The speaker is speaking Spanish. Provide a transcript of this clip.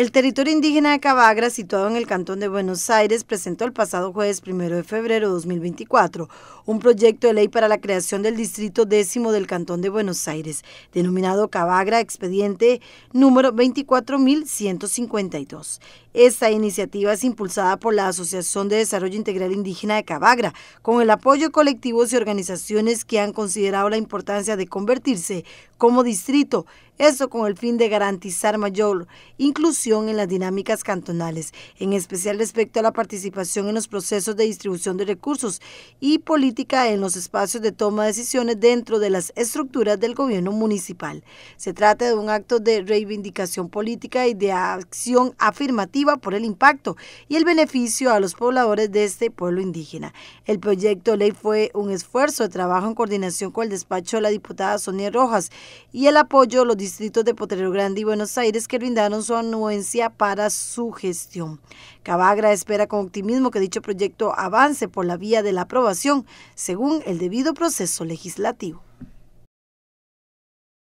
El territorio indígena de Cavagra, situado en el Cantón de Buenos Aires, presentó el pasado jueves 1 de febrero de 2024 un proyecto de ley para la creación del Distrito Décimo del Cantón de Buenos Aires, denominado Cavagra Expediente número 24.152. Esta iniciativa es impulsada por la Asociación de Desarrollo Integral Indígena de Cavagra, con el apoyo de colectivos y organizaciones que han considerado la importancia de convertirse como distrito, eso con el fin de garantizar mayor inclusión en las dinámicas cantonales, en especial respecto a la participación en los procesos de distribución de recursos y política en los espacios de toma de decisiones dentro de las estructuras del gobierno municipal. Se trata de un acto de reivindicación política y de acción afirmativa por el impacto y el beneficio a los pobladores de este pueblo indígena. El proyecto ley fue un esfuerzo de trabajo en coordinación con el despacho de la diputada Sonia Rojas y el apoyo de los distritos de Potrero Grande y Buenos Aires que brindaron su anual para su gestión. Cavagra espera con optimismo que dicho proyecto avance por la vía de la aprobación según el debido proceso legislativo.